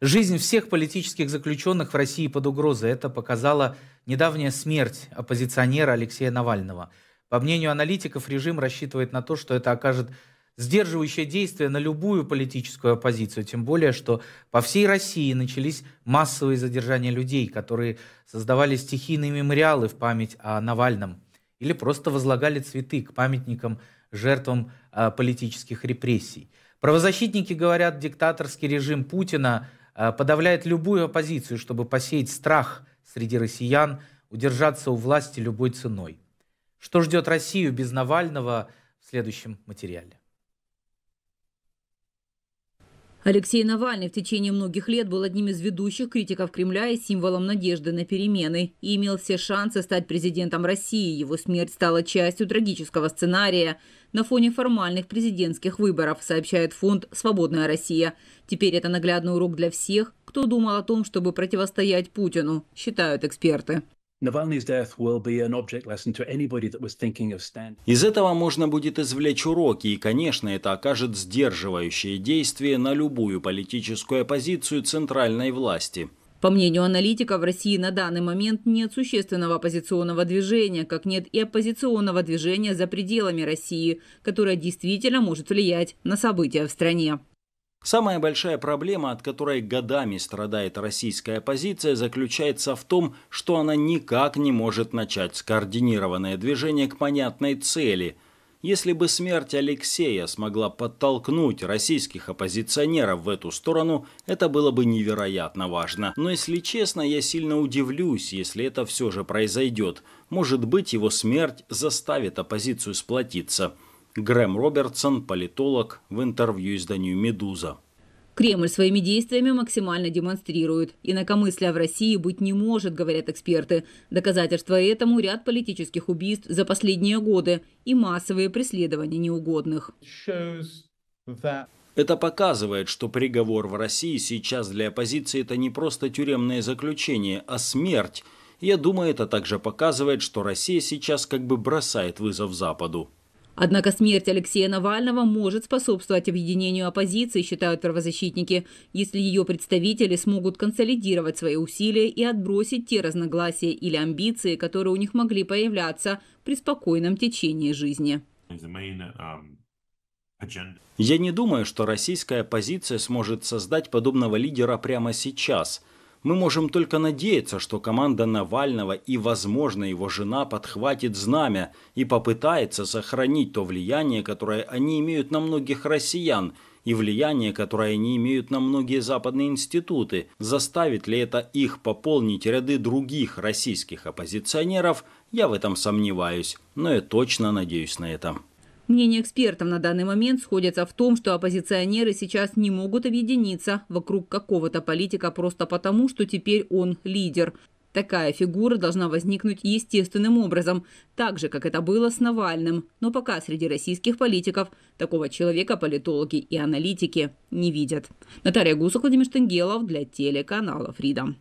Жизнь всех политических заключенных в России под угрозой. Это показала недавняя смерть оппозиционера Алексея Навального. По мнению аналитиков, режим рассчитывает на то, что это окажет сдерживающее действие на любую политическую оппозицию, тем более, что по всей России начались массовые задержания людей, которые создавали стихийные мемориалы в память о Навальном или просто возлагали цветы к памятникам жертвам э, политических репрессий. Правозащитники говорят, диктаторский режим Путина Э, подавляет любую оппозицию, чтобы посеять страх среди россиян, удержаться у власти любой ценой. Что ждет Россию без Навального в следующем материале? Алексей Навальный в течение многих лет был одним из ведущих критиков Кремля и символом надежды на перемены и имел все шансы стать президентом России. Его смерть стала частью трагического сценария на фоне формальных президентских выборов, сообщает фонд «Свободная Россия». Теперь это наглядный урок для всех, кто думал о том, чтобы противостоять Путину, считают эксперты. Из этого можно будет извлечь уроки, и, конечно, это окажет сдерживающее действие на любую политическую оппозицию центральной власти. По мнению аналитика, в России на данный момент нет существенного оппозиционного движения, как нет и оппозиционного движения за пределами России, которое действительно может влиять на события в стране. Самая большая проблема, от которой годами страдает российская оппозиция, заключается в том, что она никак не может начать скоординированное движение к понятной цели. Если бы смерть Алексея смогла подтолкнуть российских оппозиционеров в эту сторону, это было бы невероятно важно. Но если честно, я сильно удивлюсь, если это все же произойдет. Может быть, его смерть заставит оппозицию сплотиться. Грэм Робертсон, политолог, в интервью изданию «Медуза». Кремль своими действиями максимально демонстрирует. Инакомыслия в России быть не может, говорят эксперты. Доказательство этому ряд политических убийств за последние годы и массовые преследования неугодных. Это показывает, что приговор в России сейчас для оппозиции это не просто тюремное заключение, а смерть. Я думаю, это также показывает, что Россия сейчас как бы бросает вызов Западу. Однако смерть Алексея Навального может способствовать объединению оппозиции, считают правозащитники, если ее представители смогут консолидировать свои усилия и отбросить те разногласия или амбиции, которые у них могли появляться при спокойном течении жизни. Um, Я не думаю, что российская оппозиция сможет создать подобного лидера прямо сейчас – мы можем только надеяться, что команда Навального и, возможно, его жена подхватит знамя и попытается сохранить то влияние, которое они имеют на многих россиян, и влияние, которое они имеют на многие западные институты. Заставит ли это их пополнить ряды других российских оппозиционеров, я в этом сомневаюсь, но я точно надеюсь на это. Мнения экспертов на данный момент сходятся в том, что оппозиционеры сейчас не могут объединиться вокруг какого-то политика просто потому, что теперь он лидер. Такая фигура должна возникнуть естественным образом, так же, как это было с Навальным. Но пока среди российских политиков такого человека политологи и аналитики не видят. Наталья Гусок, Владимир Штангелов для телеканала «Фридом».